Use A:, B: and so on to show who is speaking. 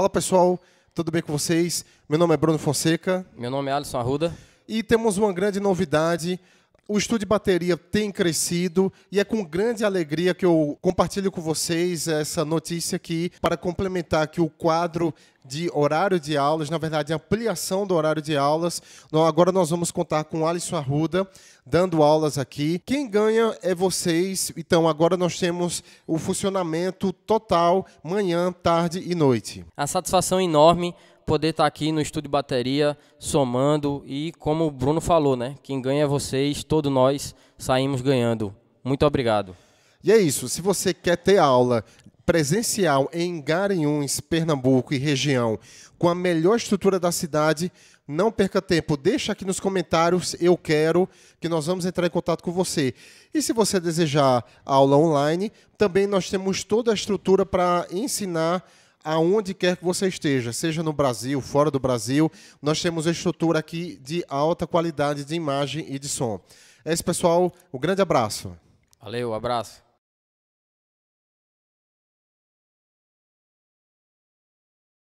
A: Fala pessoal, tudo bem com vocês? Meu nome é Bruno Fonseca.
B: Meu nome é Alisson Arruda.
A: E temos uma grande novidade o estúdio de bateria tem crescido e é com grande alegria que eu compartilho com vocês essa notícia aqui para complementar que o quadro de horário de aulas, na verdade, ampliação do horário de aulas. Agora nós vamos contar com Alisson Arruda dando aulas aqui. Quem ganha é vocês. Então agora nós temos o funcionamento total manhã, tarde e noite.
B: A satisfação enorme poder estar tá aqui no estúdio bateria, somando e, como o Bruno falou, né? Quem ganha é vocês, todos nós saímos ganhando. Muito obrigado.
A: E é isso. Se você quer ter aula presencial em Garanhuns, Pernambuco e região, com a melhor estrutura da cidade, não perca tempo. Deixa aqui nos comentários, eu quero, que nós vamos entrar em contato com você. E se você desejar aula online, também nós temos toda a estrutura para ensinar aonde quer que você esteja, seja no Brasil, fora do Brasil, nós temos estrutura aqui de alta qualidade de imagem e de som. É isso, pessoal. Um grande abraço.
B: Valeu, abraço.